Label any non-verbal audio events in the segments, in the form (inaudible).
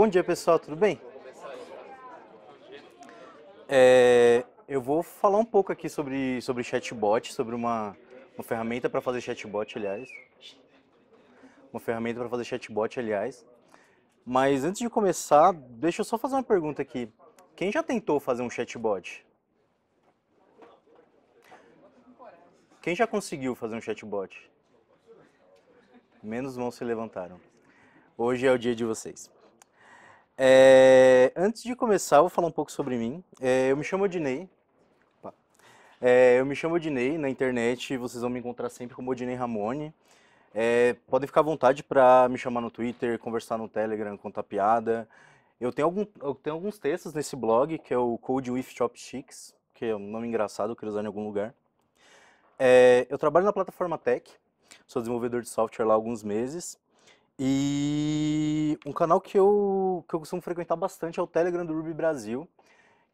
Bom dia pessoal, tudo bem? É, eu vou falar um pouco aqui sobre, sobre chatbot, sobre uma, uma ferramenta para fazer chatbot, aliás. Uma ferramenta para fazer chatbot, aliás. Mas antes de começar, deixa eu só fazer uma pergunta aqui. Quem já tentou fazer um chatbot? Quem já conseguiu fazer um chatbot? Menos mãos se levantaram. Hoje é o dia de vocês. É, antes de começar, vou falar um pouco sobre mim. É, eu me chamo Odinei. É, eu me chamo Odinei na internet, vocês vão me encontrar sempre como Odinei Ramone. É, podem ficar à vontade para me chamar no Twitter, conversar no Telegram, contar piada. Eu tenho, algum, eu tenho alguns textos nesse blog, que é o Code with Chopsticks, que é um nome engraçado, eu queria usar em algum lugar. É, eu trabalho na plataforma Tech, sou desenvolvedor de software lá há alguns meses. E um canal que eu, que eu costumo frequentar bastante é o Telegram do Ruby Brasil.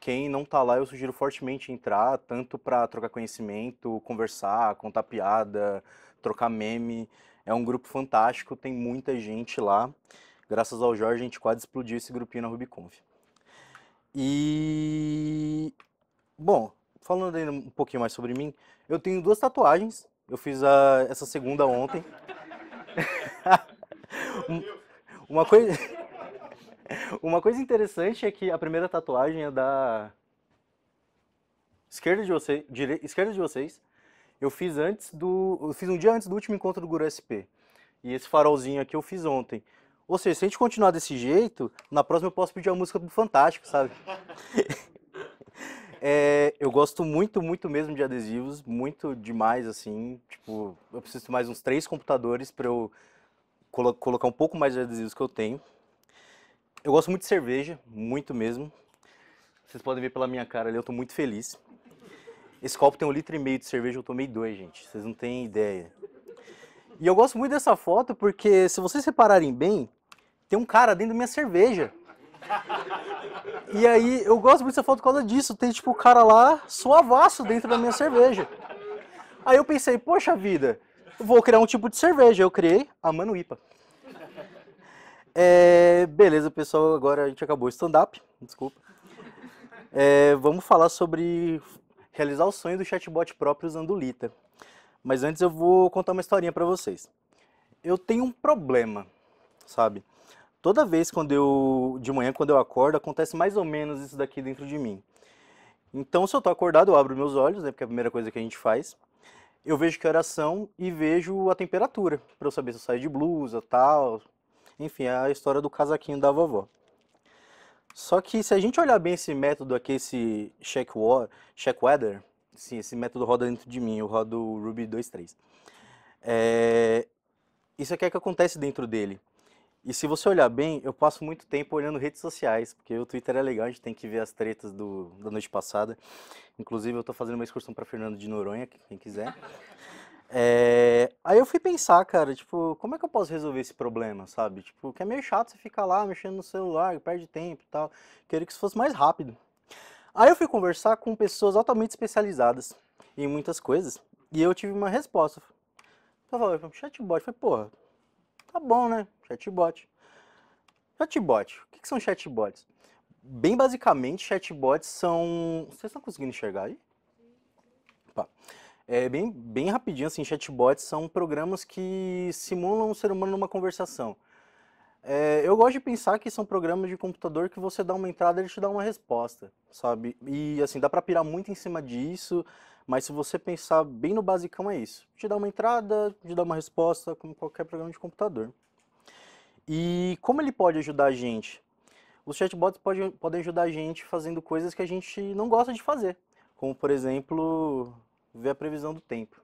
Quem não tá lá, eu sugiro fortemente entrar, tanto para trocar conhecimento, conversar, contar piada, trocar meme. É um grupo fantástico, tem muita gente lá. Graças ao Jorge, a gente quase explodiu esse grupinho na RubyConf. E. Bom, falando ainda um pouquinho mais sobre mim, eu tenho duas tatuagens. Eu fiz a, essa segunda ontem. (laughs) (laughs) Uma coisa, (laughs) uma coisa interessante é que a primeira tatuagem é da esquerda de vocês, dire... esquerda de vocês. Eu fiz antes do, eu fiz um dia antes do último encontro do Guru SP. E esse farolzinho aqui eu fiz ontem. Ou seja, se a gente continuar desse jeito, na próxima eu posso pedir a música do Fantástico, sabe? (laughs) é, eu gosto muito, muito mesmo de adesivos, muito demais, assim. Tipo, eu preciso de mais uns três computadores para eu colo colocar um pouco mais de adesivos que eu tenho. Eu gosto muito de cerveja, muito mesmo. Vocês podem ver pela minha cara ali, eu estou muito feliz. Esse copo tem um litro e meio de cerveja, eu tomei dois, gente. Vocês não têm ideia. E eu gosto muito dessa foto porque, se vocês repararem bem, tem um cara dentro da minha cerveja. E aí, eu gosto muito dessa foto por causa disso. Tem, tipo, o cara lá suavaço dentro da minha cerveja. Aí eu pensei, poxa vida, vou criar um tipo de cerveja. Eu criei a Manuípa. É, beleza, pessoal, agora a gente acabou o stand-up, desculpa. É, vamos falar sobre realizar o sonho do chatbot próprio usando o Lita. Mas antes eu vou contar uma historinha para vocês. Eu tenho um problema, sabe? Toda vez quando eu de manhã quando eu acordo, acontece mais ou menos isso daqui dentro de mim. Então, se eu tô acordado, eu abro meus olhos, né, porque é a primeira coisa que a gente faz eu vejo que horas é são e vejo a temperatura, para eu saber se eu saio de blusa, tal. Enfim, é a história do casaquinho da vovó. Só que se a gente olhar bem esse método aqui, esse check, war, check weather, sim, esse método roda dentro de mim, eu rodo o Ruby 2.3. É... Isso aqui é que acontece dentro dele. E se você olhar bem, eu passo muito tempo olhando redes sociais, porque o Twitter é legal, a gente tem que ver as tretas do, da noite passada. Inclusive, eu estou fazendo uma excursão para Fernando de Noronha, quem quiser. (laughs) É... Aí eu fui pensar, cara, tipo, como é que eu posso resolver esse problema, sabe? Tipo, que é meio chato você ficar lá mexendo no celular, perde tempo e tal. Queria que isso fosse mais rápido. Aí eu fui conversar com pessoas altamente especializadas em muitas coisas, e eu tive uma resposta. Eu falei, chatbot, eu falei, porra, Tá bom, né? Chatbot. Chatbot. O que, que são chatbots? Bem basicamente, chatbots são. Vocês estão conseguindo enxergar aí? Opa. Tá. É, bem, bem rapidinho, assim, chatbots são programas que simulam um ser humano numa conversação. É, eu gosto de pensar que são programas de computador que você dá uma entrada e ele te dá uma resposta, sabe? E assim, dá para pirar muito em cima disso, mas se você pensar bem no basicão é isso. Te dá uma entrada, te dá uma resposta, como qualquer programa de computador. E como ele pode ajudar a gente? Os chatbots podem, podem ajudar a gente fazendo coisas que a gente não gosta de fazer, como por exemplo, ver a previsão do tempo.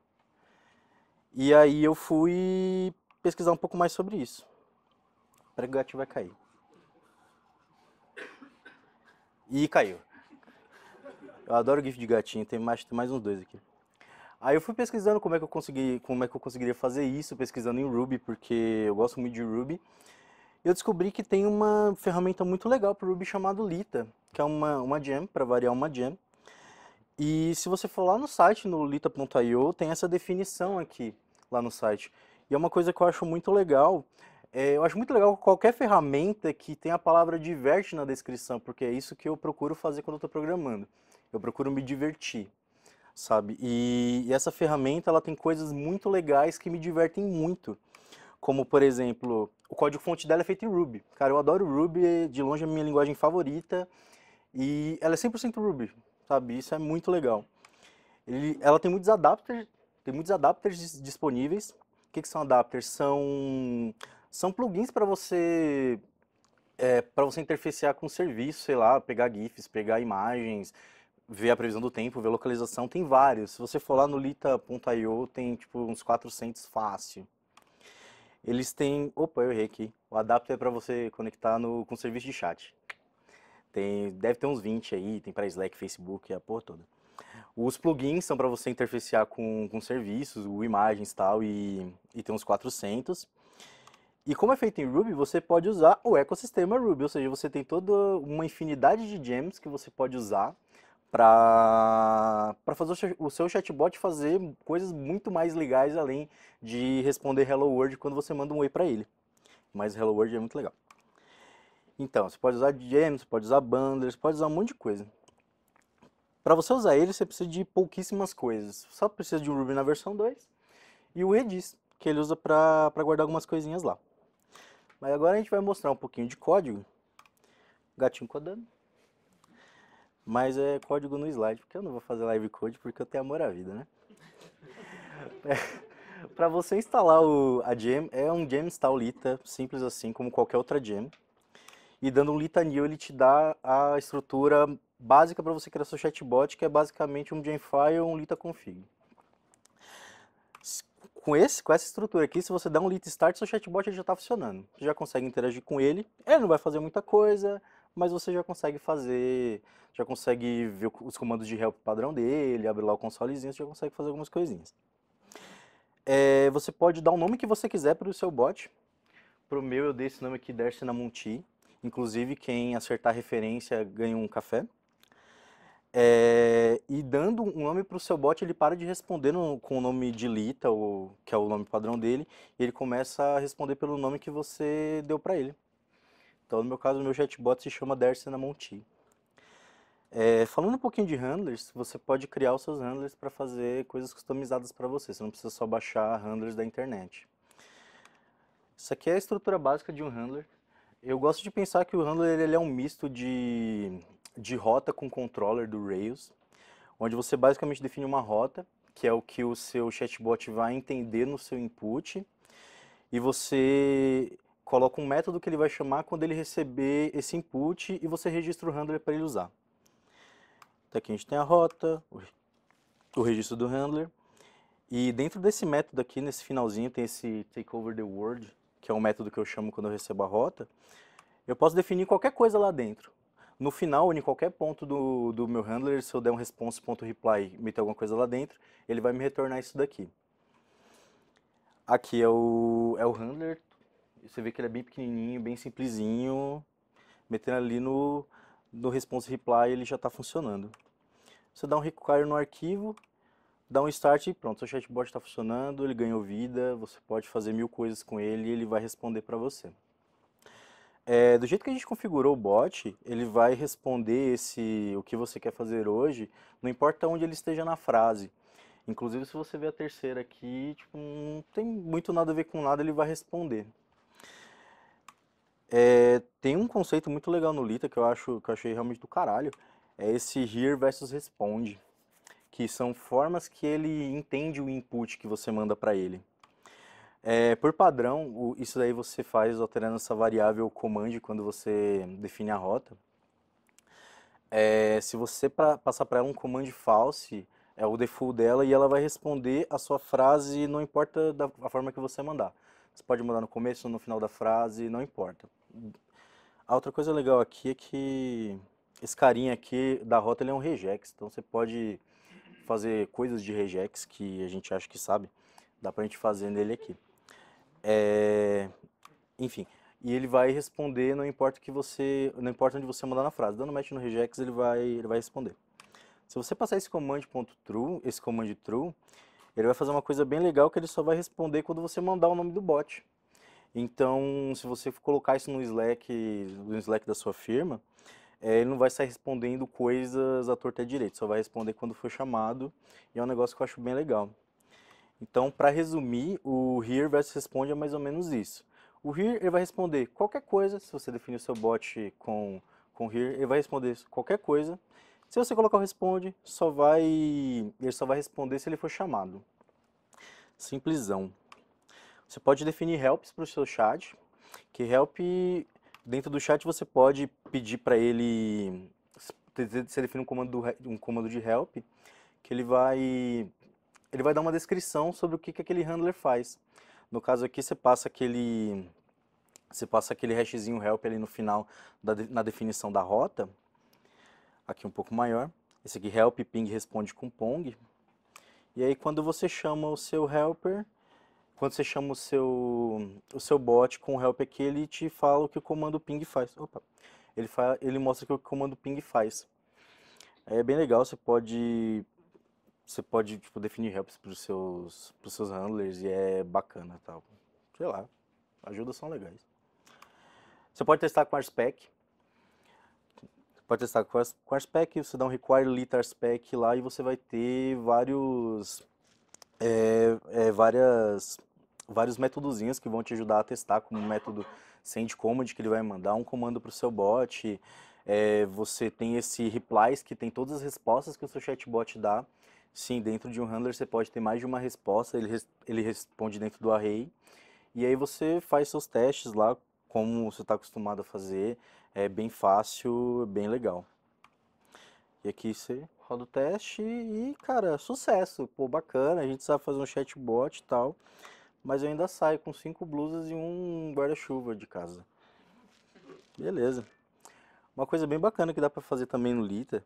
E aí eu fui pesquisar um pouco mais sobre isso. Peraí que o gatinho vai cair. E caiu. Eu adoro GIF de gatinho, tem mais, tem mais uns dois aqui. Aí eu fui pesquisando como é que eu consegui, como é que eu conseguiria fazer isso, pesquisando em Ruby, porque eu gosto muito de Ruby. Eu descobri que tem uma ferramenta muito legal para Ruby chamada Lita, que é uma, uma gem, para variar uma gem. E se você for lá no site, no lita.io, tem essa definição aqui, lá no site. E é uma coisa que eu acho muito legal, é, eu acho muito legal qualquer ferramenta que tem a palavra diverte na descrição, porque é isso que eu procuro fazer quando estou programando. Eu procuro me divertir, sabe? E, e essa ferramenta ela tem coisas muito legais que me divertem muito. Como, por exemplo, o código-fonte dela é feito em Ruby. Cara, eu adoro Ruby, de longe é a minha linguagem favorita. E ela é 100% Ruby, sabe? Isso é muito legal. Ele, ela tem muitos adapters, tem muitos adapters disponíveis. O que, que são adapters? São são plugins para você é, para você interfacear com o serviço, sei lá, pegar GIFs, pegar imagens, ver a previsão do tempo, ver a localização, tem vários. Se você for lá no lita.io, tem tipo uns 400 fácil. Eles têm, opa, eu errei aqui. O adapter é para você conectar no com o serviço de chat. Tem, deve ter uns 20 aí, tem para Slack, Facebook, a porra toda. Os plugins são para você interfacear com, com serviços, imagens tal, e, e tem uns 400. E como é feito em Ruby, você pode usar o ecossistema Ruby, ou seja, você tem toda uma infinidade de gems que você pode usar para fazer o seu chatbot fazer coisas muito mais legais além de responder hello world quando você manda um oi para ele. Mas hello world é muito legal. Então, você pode usar gems, pode usar bundlers, pode usar um monte de coisa. Para você usar ele, você precisa de pouquíssimas coisas. Só precisa de um Ruby na versão 2 e o Redis, que ele usa para guardar algumas coisinhas lá. Mas agora a gente vai mostrar um pouquinho de código. Gatinho codando. Mas é código no slide, porque eu não vou fazer live code porque eu tenho amor à vida, né? é, (laughs) para você instalar o, a gem, é um gem lita, simples assim, como qualquer outra gem. E dando um New ele te dá a estrutura básica para você criar seu chatbot, que é basicamente um gemfile ou um Config com, esse, com essa estrutura aqui, se você dá um lit start, seu chatbot já está funcionando. Você já consegue interagir com ele, ele não vai fazer muita coisa, mas você já consegue fazer, já consegue ver os comandos de help padrão dele, abrir lá o consolezinho, você já consegue fazer algumas coisinhas. É, você pode dar o nome que você quiser para o seu bot. Para o meu eu dei esse nome aqui, Dersina Monti. Inclusive, quem acertar a referência ganha um café. É, e dando um nome para o seu bot, ele para de responder no, com o nome de Lita, ou, que é o nome padrão dele, e ele começa a responder pelo nome que você deu para ele. Então, no meu caso, o meu chatbot se chama Dersena Monti. É, eh, falando um pouquinho de handlers, você pode criar os seus handlers para fazer coisas customizadas para você. Você não precisa só baixar handlers da internet. Isso aqui é a estrutura básica de um handler. Eu gosto de pensar que o handler ele é um misto de de rota com controller do Rails, onde você basicamente define uma rota, que é o que o seu chatbot vai entender no seu input, e você coloca um método que ele vai chamar quando ele receber esse input e você registra o handler para ele usar. Então aqui a gente tem a rota, o registro do handler, e dentro desse método aqui, nesse finalzinho, tem esse takeover the word, que é o método que eu chamo quando eu recebo a rota, eu posso definir qualquer coisa lá dentro. No final, em qualquer ponto do, do meu handler, se eu der um response.reply e meter alguma coisa lá dentro, ele vai me retornar isso daqui. Aqui é o, é o handler, você vê que ele é bem pequenininho, bem simplesinho. Metendo ali no, no response reply, ele já está funcionando. Você dá um require no arquivo, dá um start e pronto, seu chatbot está funcionando, ele ganhou vida, você pode fazer mil coisas com ele e ele vai responder para você. É, do jeito que a gente configurou o bot, ele vai responder esse o que você quer fazer hoje, não importa onde ele esteja na frase. Inclusive, se você ver a terceira aqui, tipo, não tem muito nada a ver com nada, ele vai responder. É, tem um conceito muito legal no Lita que eu acho que eu achei realmente do caralho, é esse hear versus responde, que são formas que ele entende o input que você manda para ele. É, por padrão, o, isso daí você faz alterando essa variável command quando você define a rota. É, se você pra, passar para ela um command false, é o default dela e ela vai responder a sua frase, não importa da a forma que você mandar. Você pode mandar no começo, no final da frase, não importa. A outra coisa legal aqui é que esse carinha aqui da rota ele é um regex, então você pode fazer coisas de regex que a gente acha que sabe. Dá para a gente fazer nele aqui. É, enfim, e ele vai responder, não importa que você, não importa onde você mandar na frase. Dando match no regex, ele vai, ele vai responder. Se você passar esse comando .true, esse comando true, ele vai fazer uma coisa bem legal que ele só vai responder quando você mandar o nome do bot. Então, se você colocar isso no Slack, no Slack da sua firma, é, ele não vai sair respondendo coisas à torta e à direita, só vai responder quando for chamado, e é um negócio que eu acho bem legal. Então, para resumir, o here versus responde é mais ou menos isso. O here ele vai responder qualquer coisa, se você definir o seu bot com, com here, ele vai responder qualquer coisa. Se você colocar o responde, só vai, ele só vai responder se ele for chamado. Simplesão. Você pode definir helps para o seu chat, que help, dentro do chat você pode pedir para ele, você definir um comando, um comando de help, que ele vai ele vai dar uma descrição sobre o que, que aquele handler faz. No caso aqui, você passa aquele, você passa aquele hashzinho help ali no final da, na definição da rota, aqui um pouco maior. Esse aqui help ping responde com pong. E aí quando você chama o seu helper, quando você chama o seu, o seu bot com o help aqui, ele te fala o que o comando ping faz. Opa. Ele, fala, ele mostra o que o comando ping faz. É bem legal, você pode você pode tipo, definir helps para os seus, seus handlers e é bacana tal. Sei lá, ajudas são legais. Você pode testar com RSpec. Pode testar com RSpec, você dá um require liter RSpec lá e você vai ter vários, é, é, várias, vários métodozinhos que vão te ajudar a testar, como um método send command que ele vai mandar, um comando para o seu bot. É, você tem esse replies que tem todas as respostas que o seu chatbot dá Sim, dentro de um handler você pode ter mais de uma resposta, ele, res ele responde dentro do array, e aí você faz seus testes lá, como você está acostumado a fazer, é bem fácil, bem legal. E aqui você roda o teste e, cara, sucesso, pô, bacana, a gente sabe fazer um chatbot e tal, mas eu ainda saio com cinco blusas e um guarda-chuva de casa. Beleza. Uma coisa bem bacana que dá para fazer também no Lita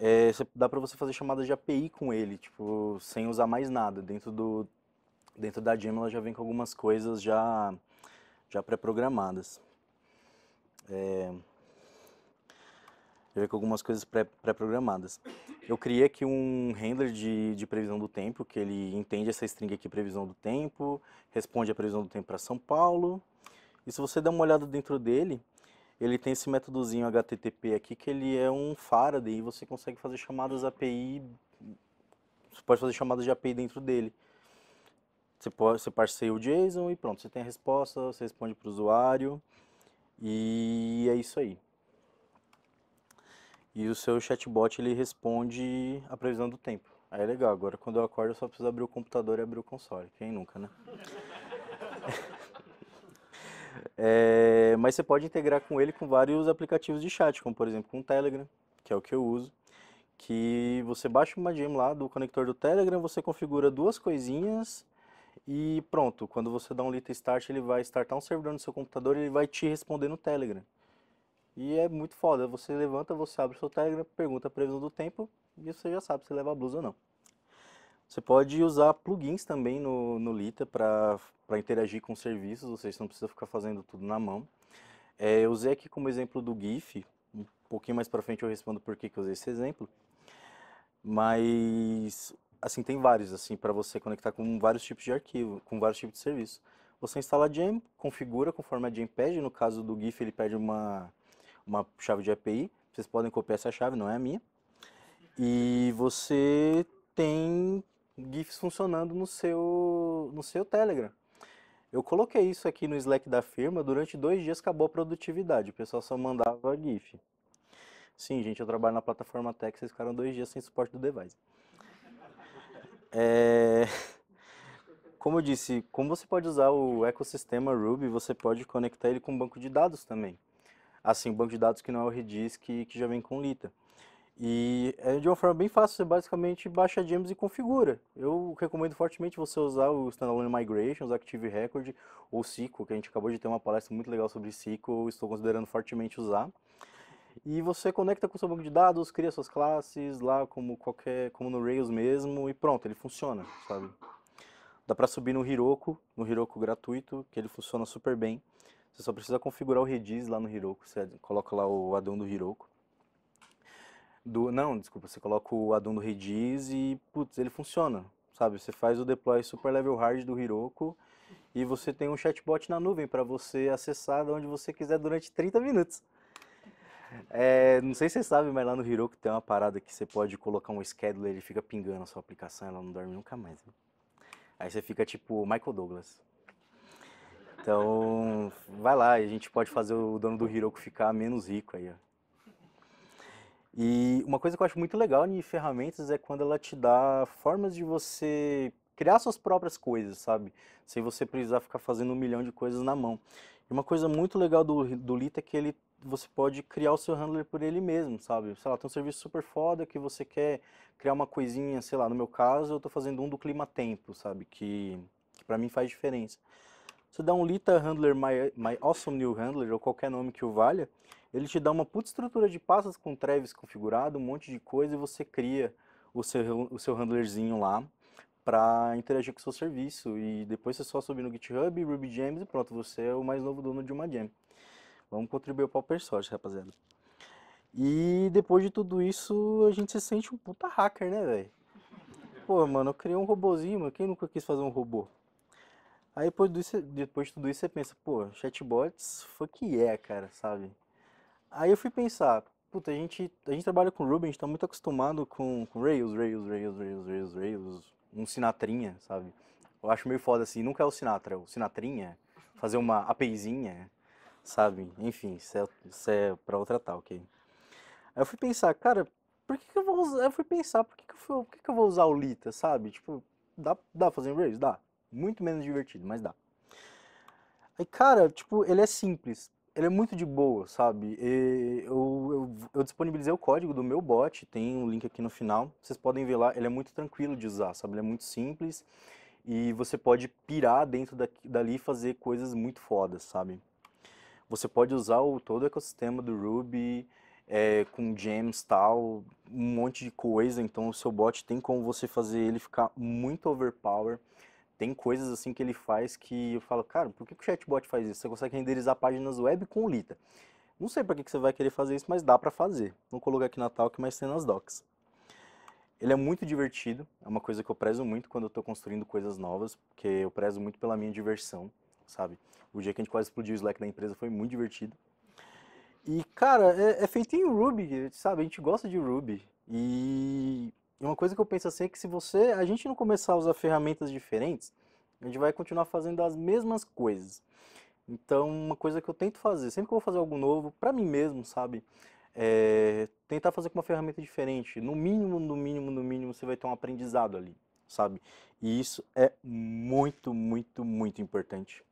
é, dá para você fazer chamadas de API com ele, tipo, sem usar mais nada. Dentro, do, dentro da Gem ela já vem com algumas coisas já, já pré-programadas. É, já vem com algumas coisas pré-programadas. Eu criei aqui um handler de, de previsão do tempo, que ele entende essa string aqui, previsão do tempo, responde a previsão do tempo para São Paulo. E se você der uma olhada dentro dele, ele tem esse métodozinho HTTP aqui que ele é um Faraday e você consegue fazer chamadas API, você pode fazer chamadas de API dentro dele. Você, pode, você parceia o JSON e pronto, você tem a resposta, você responde para o usuário e é isso aí. E o seu chatbot ele responde a previsão do tempo. Aí é legal, agora quando eu acordo eu só preciso abrir o computador e abrir o console, quem é nunca, né? (laughs) É, mas você pode integrar com ele com vários aplicativos de chat, como por exemplo com o Telegram, que é o que eu uso. Que você baixa uma gem lá do conector do Telegram, você configura duas coisinhas e pronto. Quando você dá um little start, ele vai startar um servidor no seu computador e ele vai te responder no Telegram. E é muito foda. Você levanta, você abre o seu Telegram, pergunta a previsão do tempo e você já sabe se leva a blusa ou não. Você pode usar plugins também no, no Lita para interagir com serviços, ou seja, você não precisa ficar fazendo tudo na mão. É, eu usei aqui como exemplo do GIF, um pouquinho mais para frente eu respondo por que, que eu usei esse exemplo. Mas, assim, tem vários, assim, para você conectar com vários tipos de arquivo, com vários tipos de serviço. Você instala a Jam, configura conforme a Jam pede, no caso do GIF ele pede uma, uma chave de API, vocês podem copiar essa chave, não é a minha. E você tem GIFs funcionando no seu, no seu Telegram. Eu coloquei isso aqui no Slack da firma, durante dois dias acabou a produtividade, o pessoal só mandava GIF. Sim, gente, eu trabalho na plataforma Tech, vocês ficaram dois dias sem suporte do device. É... Como eu disse, como você pode usar o ecossistema Ruby, você pode conectar ele com um banco de dados também. Assim, um banco de dados que não é o Redis, que, que já vem com Lita. E é de uma forma bem fácil, você basicamente baixa gems e configura. Eu recomendo fortemente você usar o Standalone Migrations, Active Record ou SQL, que a gente acabou de ter uma palestra muito legal sobre SQL, estou considerando fortemente usar. E você conecta com o seu banco de dados, cria suas classes lá como qualquer, como no Rails mesmo e pronto, ele funciona, sabe? Dá para subir no Heroku, no Heroku gratuito, que ele funciona super bem. Você só precisa configurar o Redis lá no Heroku, você coloca lá o addon do Heroku. Do, não, desculpa, você coloca o addon do Redis e, putz, ele funciona, sabe? Você faz o deploy super level hard do Hiroko e você tem um chatbot na nuvem para você acessar de onde você quiser durante 30 minutos. É, não sei se você sabe, mas lá no Hiroko tem uma parada que você pode colocar um scheduler, ele fica pingando a sua aplicação, ela não dorme nunca mais. Viu? Aí você fica tipo Michael Douglas. Então, vai lá, a gente pode fazer o dono do Hiroko ficar menos rico aí, ó. E uma coisa que eu acho muito legal em ferramentas é quando ela te dá formas de você criar suas próprias coisas, sabe? Sem você precisar ficar fazendo um milhão de coisas na mão. E uma coisa muito legal do, do Lita é que ele você pode criar o seu handler por ele mesmo, sabe? Sei lá, tem um serviço super foda que você quer criar uma coisinha, sei lá, no meu caso, eu estou fazendo um do clima tempo, sabe? Que, que para mim faz diferença. Você dá um Lita Handler, my, my Awesome New Handler, ou qualquer nome que o valha, ele te dá uma puta estrutura de pastas com Travis configurado, um monte de coisa, e você cria o seu, o seu handlerzinho lá para interagir com o seu serviço. E depois você só subir no GitHub, Ruby Gems e pronto, você é o mais novo dono de uma gem. Vamos contribuir para o PowerSource, rapaziada. E depois de tudo isso, a gente se sente um puta hacker, né, velho? Pô, mano, eu criei um robozinho, mas quem nunca quis fazer um robô? Aí depois, disso, depois de tudo isso, você pensa, pô, chatbots, fuck yeah, cara, sabe? Aí eu fui pensar, puta, a gente, a gente trabalha com Ruby, a gente tá muito acostumado com, com Rails, Rails, Rails, Rails, Rails, Rails, um Sinatrinha, sabe? Eu acho meio foda assim, nunca é o Sinatra, é o Sinatrinha, é fazer uma APIzinha, sabe? Enfim, isso é, isso é pra outra tal, ok? Aí eu fui pensar, cara, por que, que eu vou usar? Eu fui pensar, por que, que, eu, fui, por que, que eu vou usar o Lita, sabe? Tipo, dá, dá fazer um Rails? Dá. Muito menos divertido, mas dá. Aí, cara, tipo, ele é simples ele é muito de boa, sabe? E eu, eu, eu disponibilizei o código do meu bot, tem um link aqui no final. Vocês podem ver lá, ele é muito tranquilo de usar, sabe? Ele é muito simples e você pode pirar dentro da, dali e fazer coisas muito fodas, sabe? Você pode usar o, todo o ecossistema do Ruby é, com gems tal, um monte de coisa. Então o seu bot tem como você fazer ele ficar muito overpower tem coisas assim que ele faz que eu falo, cara, por que, o chatbot faz isso? Você consegue renderizar páginas web com Lita. Não sei para que, você vai querer fazer isso, mas dá para fazer. Vou colocar aqui na Talk, mas tem nas docs. Ele é muito divertido, é uma coisa que eu prezo muito quando eu estou construindo coisas novas, porque eu prezo muito pela minha diversão, sabe? O dia que a gente quase explodiu o Slack da empresa foi muito divertido. E, cara, é, é feito em Ruby, sabe? A gente gosta de Ruby. E e uma coisa que eu penso assim é que se você, a gente não começar a usar ferramentas diferentes, a gente vai continuar fazendo as mesmas coisas. Então, uma coisa que eu tento fazer, sempre que eu vou fazer algo novo, para mim mesmo, sabe? É, tentar fazer com uma ferramenta diferente. No mínimo, no mínimo, no mínimo, você vai ter um aprendizado ali, sabe? E isso é muito, muito, muito importante.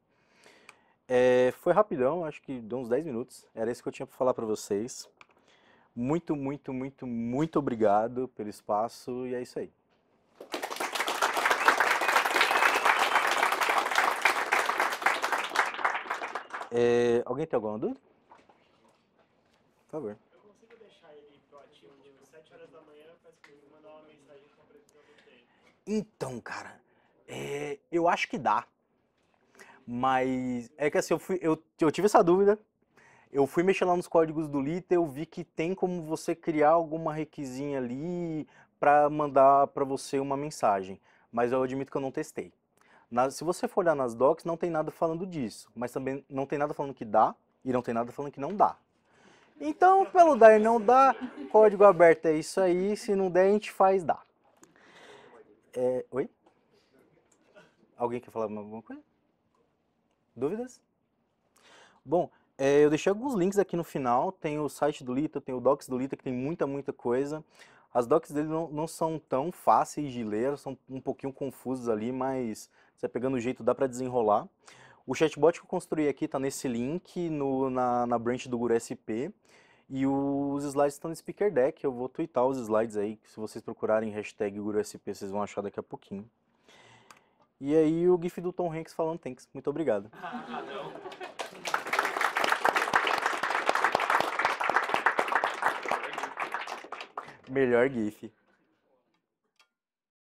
É, foi rapidão, acho que deu uns 10 minutos. Era isso que eu tinha para falar para vocês. Muito, muito, muito, muito obrigado pelo espaço e é isso aí. É, alguém tem alguma dúvida? Por favor. Eu consigo deixar ele proativo, tipo, 7 horas da manhã, parece que mandar uma mensagem com a previsão do Então, cara, é, eu acho que dá. Mas é que assim, eu, fui, eu, eu tive essa dúvida eu fui mexer lá nos códigos do Lita, eu vi que tem como você criar alguma requisinha ali para mandar para você uma mensagem, mas eu admito que eu não testei. Na, se você for olhar nas docs, não tem nada falando disso, mas também não tem nada falando que dá e não tem nada falando que não dá. Então, pelo dar e não dá, código aberto é isso aí, se não der, a gente faz dá. É, oi? Alguém quer falar alguma coisa? Dúvidas? Bom, é, eu deixei alguns links aqui no final. Tem o site do Lita, tem o docs do Lita, que tem muita, muita coisa. As docs dele não, não são tão fáceis de ler, são um pouquinho confusos ali, mas você é pegando o jeito dá para desenrolar. O chatbot que eu construí aqui está nesse link, no, na, na branch do Guru SP. E os slides estão no Speaker Deck, eu vou twittar os slides aí, se vocês procurarem hashtag GuruSP, vocês vão achar daqui a pouquinho. E aí o gif do Tom Hanks falando thanks, muito obrigado. (laughs) Ah, melhor GIF